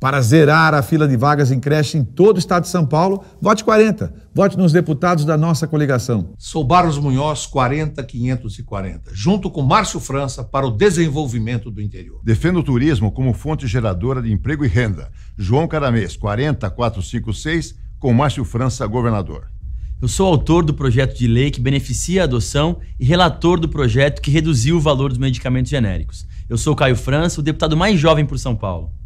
Para zerar a fila de vagas em creche em todo o estado de São Paulo, vote 40. Vote nos deputados da nossa coligação. Sou Barros Munhoz, 40540, junto com Márcio França para o desenvolvimento do interior. Defendo o turismo como fonte geradora de emprego e renda. João Caramês, 40456, com Márcio França, governador. Eu sou autor do projeto de lei que beneficia a adoção e relator do projeto que reduziu o valor dos medicamentos genéricos. Eu sou Caio França, o deputado mais jovem por São Paulo.